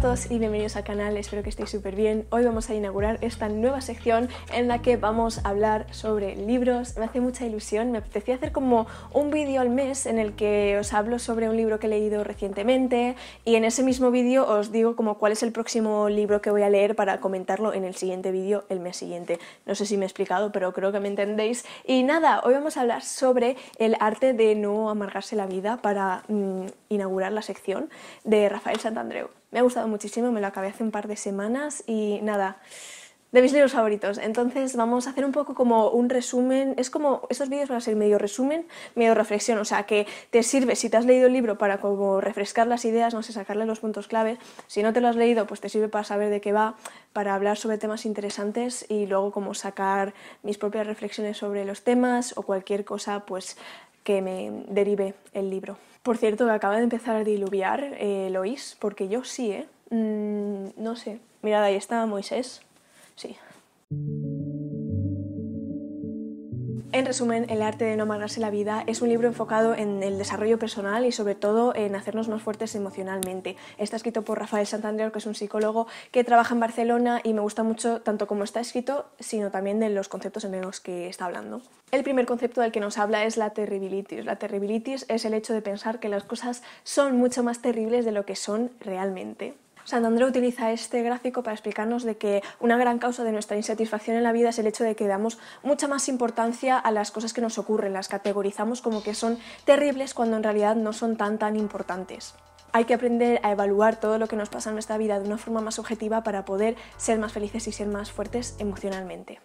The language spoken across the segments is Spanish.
Hola a todos y bienvenidos al canal, espero que estéis súper bien. Hoy vamos a inaugurar esta nueva sección en la que vamos a hablar sobre libros. Me hace mucha ilusión, me apetecía hacer como un vídeo al mes en el que os hablo sobre un libro que he leído recientemente y en ese mismo vídeo os digo como cuál es el próximo libro que voy a leer para comentarlo en el siguiente vídeo el mes siguiente. No sé si me he explicado, pero creo que me entendéis. Y nada, hoy vamos a hablar sobre el arte de no amargarse la vida para mm, inaugurar la sección de Rafael Santandreu. Me ha gustado muchísimo, me lo acabé hace un par de semanas y nada, de mis libros favoritos. Entonces vamos a hacer un poco como un resumen, es como, estos vídeos van a ser medio resumen, medio reflexión, o sea que te sirve si te has leído el libro para como refrescar las ideas, no sé, sacarle los puntos clave si no te lo has leído pues te sirve para saber de qué va, para hablar sobre temas interesantes y luego como sacar mis propias reflexiones sobre los temas o cualquier cosa pues que me derive el libro. Por cierto, que acaba de empezar a diluviar, eh, lois, Porque yo sí, ¿eh? Mm, no sé. Mirad, ahí está Moisés. Sí. En resumen, El arte de no amargarse la vida es un libro enfocado en el desarrollo personal y sobre todo en hacernos más fuertes emocionalmente. Está escrito por Rafael Santander, que es un psicólogo que trabaja en Barcelona y me gusta mucho tanto como está escrito, sino también de los conceptos en los que está hablando. El primer concepto del que nos habla es la terribilitis. La terribilitis es el hecho de pensar que las cosas son mucho más terribles de lo que son realmente. Santander utiliza este gráfico para explicarnos de que una gran causa de nuestra insatisfacción en la vida es el hecho de que damos mucha más importancia a las cosas que nos ocurren, las categorizamos como que son terribles cuando en realidad no son tan tan importantes. Hay que aprender a evaluar todo lo que nos pasa en nuestra vida de una forma más objetiva para poder ser más felices y ser más fuertes emocionalmente.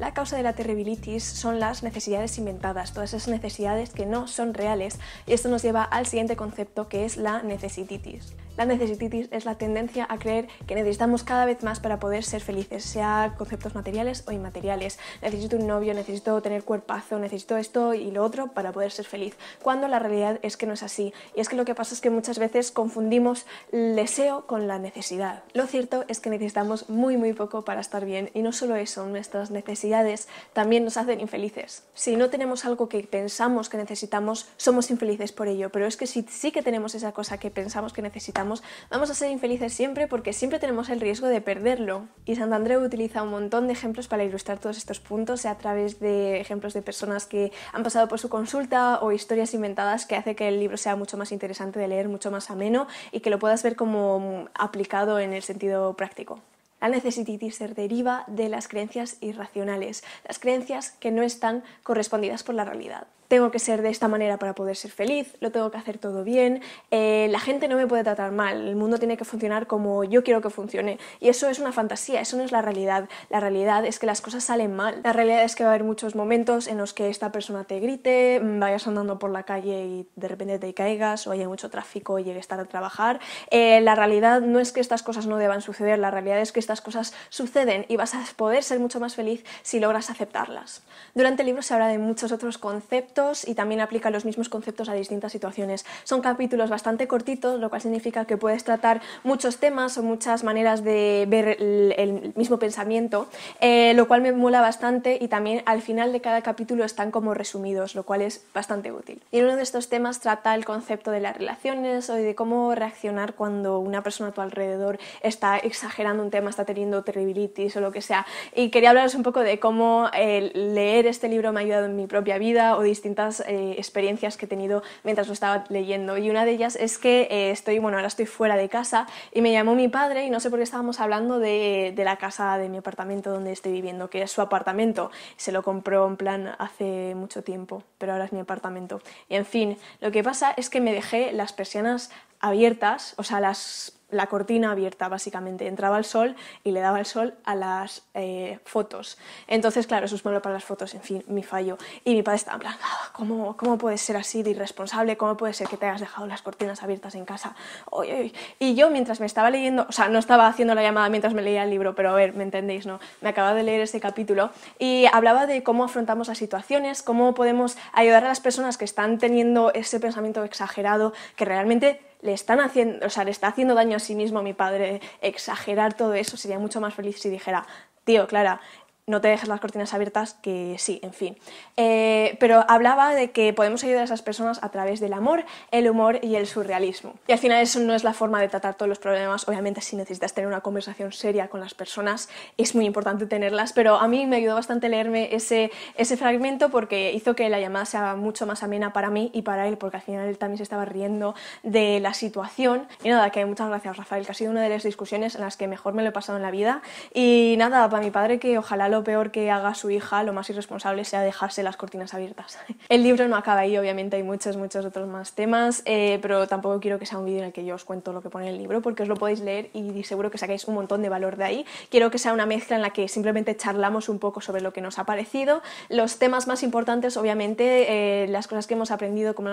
La causa de la terribilitis son las necesidades inventadas, todas esas necesidades que no son reales y esto nos lleva al siguiente concepto que es la necesititis. La necesititis es la tendencia a creer que necesitamos cada vez más para poder ser felices, sea conceptos materiales o inmateriales. Necesito un novio, necesito tener cuerpazo, necesito esto y lo otro para poder ser feliz, cuando la realidad es que no es así. Y es que lo que pasa es que muchas veces confundimos el deseo con la necesidad. Lo cierto es que necesitamos muy muy poco para estar bien y no solo eso, nuestras necesidades también nos hacen infelices. Si no tenemos algo que pensamos que necesitamos, somos infelices por ello, pero es que si sí que tenemos esa cosa que pensamos que necesitamos, vamos a ser infelices siempre porque siempre tenemos el riesgo de perderlo. Y Santandreu utiliza un montón de ejemplos para ilustrar todos estos puntos, sea a través de ejemplos de personas que han pasado por su consulta o historias inventadas que hace que el libro sea mucho más interesante de leer, mucho más ameno y que lo puedas ver como mm, aplicado en el sentido práctico. La de ser deriva de las creencias irracionales, las creencias que no están correspondidas por la realidad tengo que ser de esta manera para poder ser feliz, lo tengo que hacer todo bien, eh, la gente no me puede tratar mal, el mundo tiene que funcionar como yo quiero que funcione. Y eso es una fantasía, eso no es la realidad. La realidad es que las cosas salen mal. La realidad es que va a haber muchos momentos en los que esta persona te grite, mm, vayas andando por la calle y de repente te caigas o haya mucho tráfico y llegues tarde a trabajar. Eh, la realidad no es que estas cosas no deban suceder, la realidad es que estas cosas suceden y vas a poder ser mucho más feliz si logras aceptarlas. Durante el libro se habla de muchos otros conceptos y también aplica los mismos conceptos a distintas situaciones. Son capítulos bastante cortitos, lo cual significa que puedes tratar muchos temas o muchas maneras de ver el, mismo pensamiento, eh, lo cual me mola bastante y también al final de cada capítulo están como resumidos, lo cual es bastante útil. Y en uno de estos temas trata el concepto de las relaciones o de cómo reaccionar cuando una persona a tu alrededor está exagerando un tema, está teniendo terribilitis o lo que sea. Y quería hablaros un poco de cómo eh, leer este libro me ha ayudado en mi propia vida o distintas eh, experiencias que he tenido mientras lo estaba leyendo. Y una de ellas es que eh, estoy, bueno, ahora estoy fuera de casa y me llamó mi padre y no sé por qué estábamos hablando de, de la casa de mi apartamento donde estoy viviendo, que es su apartamento. Se lo compró en plan hace mucho tiempo, pero ahora es mi apartamento. en fin, lo que pasa es que me dejé las persianas abiertas, o sea, las la cortina abierta básicamente, entraba el sol y le daba el sol a las eh, fotos. Entonces, claro, eso es malo para las fotos, en fin, mi fallo. Y mi padre estaba en plan, ah, ¿cómo, puedes ser así de irresponsable? ¿Cómo puede ser que te hayas dejado las cortinas abiertas en casa? Y yo mientras me estaba leyendo, o sea, no estaba haciendo la llamada mientras me leía el libro, pero a ver, me entendéis, ¿no? Me acababa de leer ese capítulo y hablaba de cómo afrontamos las situaciones, cómo podemos ayudar a las personas que están teniendo ese pensamiento exagerado, que realmente le están haciendo, o sea, le está haciendo daño a sí mismo a mi padre exagerar todo eso, sería mucho más feliz si dijera, tío, Clara, no te dejes las cortinas abiertas, que sí, en fin. Eh, pero hablaba de que podemos ayudar a esas personas a través del amor, el humor y el surrealismo. Y al final eso no es la forma de tratar todos los problemas. Obviamente si necesitas tener una conversación seria con las personas, es muy importante tenerlas, pero a mí me ayudó bastante leerme ese, ese fragmento porque hizo que la llamada sea mucho más amena para mí y para él, porque al final él también se estaba riendo de la situación. Y nada, que muchas gracias Rafael, que ha sido una de las discusiones en las que mejor me lo he pasado en la vida. Y nada, para mi padre que ojalá lo peor que haga su hija, lo más irresponsable sea dejarse las cortinas abiertas. El libro no acaba ahí, obviamente hay muchos, muchos otros más temas, eh, pero tampoco quiero que sea un vídeo en el que yo os cuento lo que pone el libro, porque os lo podéis leer y seguro que sacáis un montón de valor de ahí. Quiero que sea una mezcla en la que simplemente charlamos un poco sobre lo que nos ha parecido, los temas más importantes, obviamente, eh, las cosas que hemos aprendido, cómo,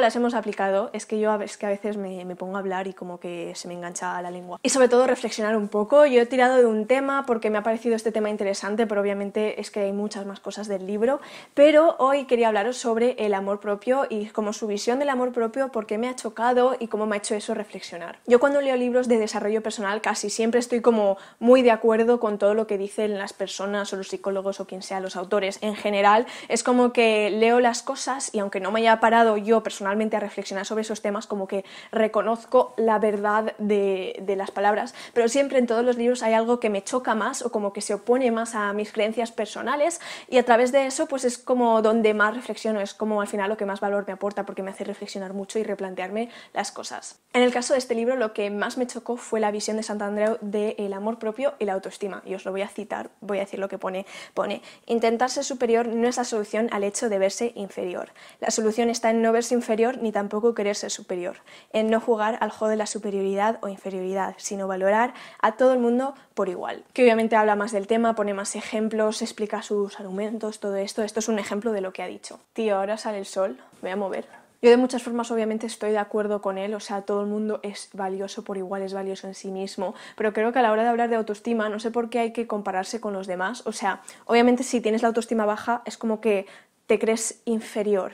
las hemos aplicado, es que yo a, que a veces me, pongo a hablar y como que se me engancha la lengua. Y sobre todo reflexionar un poco, yo he tirado de un tema porque me ha parecido este tema interesante, pero obviamente es que hay muchas más cosas del libro. Pero hoy quería hablaros sobre el amor propio y como su visión del amor propio, por qué me ha chocado y cómo me ha hecho eso reflexionar. Yo cuando leo libros de desarrollo personal casi siempre estoy como muy de acuerdo con todo lo que dicen las personas o los psicólogos o quien sea los autores. En general es como que leo las cosas y aunque no me haya parado yo personalmente a reflexionar sobre esos temas, como que reconozco la verdad de las palabras. Pero siempre en todos los libros hay algo que me choca más o como que se opone más a mis creencias personales y a través de eso pues es como donde más reflexiono, es como al final lo que más valor me aporta porque me hace reflexionar mucho y replantearme las cosas. En el caso de este libro lo que más me chocó fue la visión de Santander del el amor propio y la autoestima y os lo voy a citar, voy a decir lo que pone, pone, intentarse superior no es la solución al hecho de verse inferior. La solución está en no verse inferior ni tampoco quererse superior, en no jugar al juego de la superioridad o inferioridad, sino valorar a todo el mundo por igual. Que obviamente habla más del tema, pone más ejemplos, explica sus argumentos, todo esto. Esto es un ejemplo de lo que ha dicho. Tío, ahora sale el sol, voy a mover. Yo de muchas formas obviamente estoy de acuerdo con él, o sea, todo el mundo es valioso por igual, es valioso en sí mismo, pero creo que a la hora de hablar de autoestima no sé por qué hay que compararse con los demás, o sea, obviamente si tienes la autoestima baja es como que te crees inferior,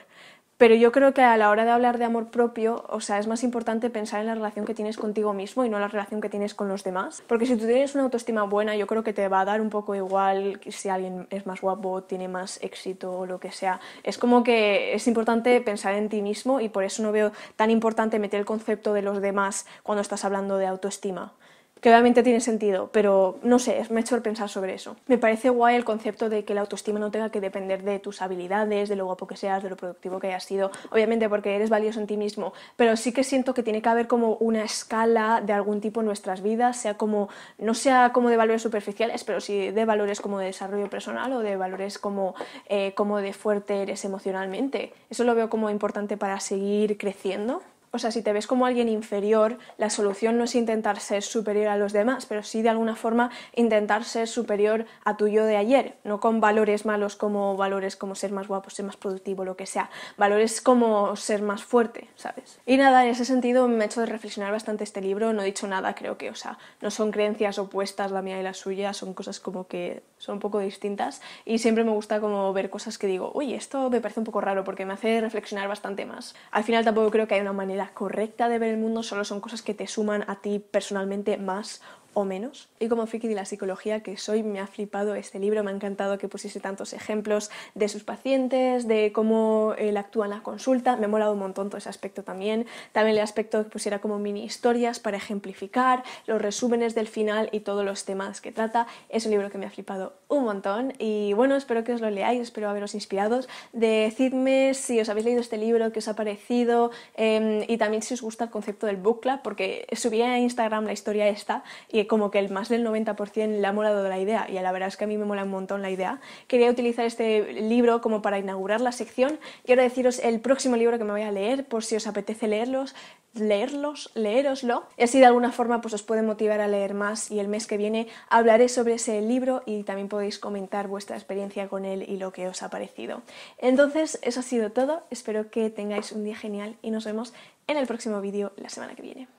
pero yo creo que a la hora de hablar de amor propio, o sea, es más importante pensar en la relación que tienes contigo mismo y no en la relación que tienes con los demás. Porque si tú tienes una autoestima buena, yo creo que te va a dar un poco igual si alguien es más guapo, tiene más éxito o lo que sea. Es como que es importante pensar en ti mismo y por eso no veo tan importante meter el concepto de los demás cuando estás hablando de autoestima que obviamente tiene sentido, pero no sé, me ha hecho pensar sobre eso. Me parece guay el concepto de que la autoestima no tenga que depender de tus habilidades, de lo guapo que seas, de lo productivo que hayas sido, obviamente porque eres valioso en ti mismo, pero sí que siento que tiene que haber como una escala de algún tipo en nuestras vidas, sea como, no sea como de valores superficiales, pero sí de valores como de desarrollo personal o de valores como, eh, como de fuerte eres emocionalmente. Eso lo veo como importante para seguir creciendo o sea, si te ves como alguien inferior, la solución no es intentar ser superior a los demás, pero sí de alguna forma intentar ser superior a tu yo de ayer, no con valores malos como valores como ser más guapo, ser más productivo, lo que sea, valores como ser más fuerte, ¿sabes? Y nada, en ese sentido me he hecho de reflexionar bastante este libro, no he dicho nada, creo que, o sea, no son creencias opuestas la mía y la suya, son cosas como que son un poco distintas y siempre me gusta como ver cosas que digo, uy, esto me parece un poco raro porque me hace reflexionar bastante más. Al final tampoco creo que haya una manera correcta de ver el mundo solo son cosas que te suman a ti personalmente más menos. Y como friki de la psicología que soy, me ha flipado este libro, me ha encantado que pusiese tantos ejemplos de sus pacientes, de cómo él actúa en la consulta, me ha molado un montón todo ese aspecto también. También el aspecto que pusiera como mini historias para ejemplificar, los resúmenes del final y todos los temas que trata. Es un libro que me ha flipado un montón y bueno, espero que os lo leáis, espero haberos inspirados. Decidme si os habéis leído este libro, qué os ha parecido em, y también si os gusta el concepto del book club, porque subí a Instagram la historia esta y como que el más del 90% le ha molado la idea, y la verdad es que a mí me mola un montón la idea, quería utilizar este libro como para inaugurar la sección. Quiero deciros el próximo libro que me voy a leer, por si os apetece leerlos, leerlos, leeroslo, y así de alguna forma pues os puede motivar a leer más, y el mes que viene hablaré sobre ese libro y también podéis comentar vuestra experiencia con él y lo que os ha parecido. Entonces, eso ha sido todo, espero que tengáis un día genial y nos vemos en el próximo vídeo la semana que viene.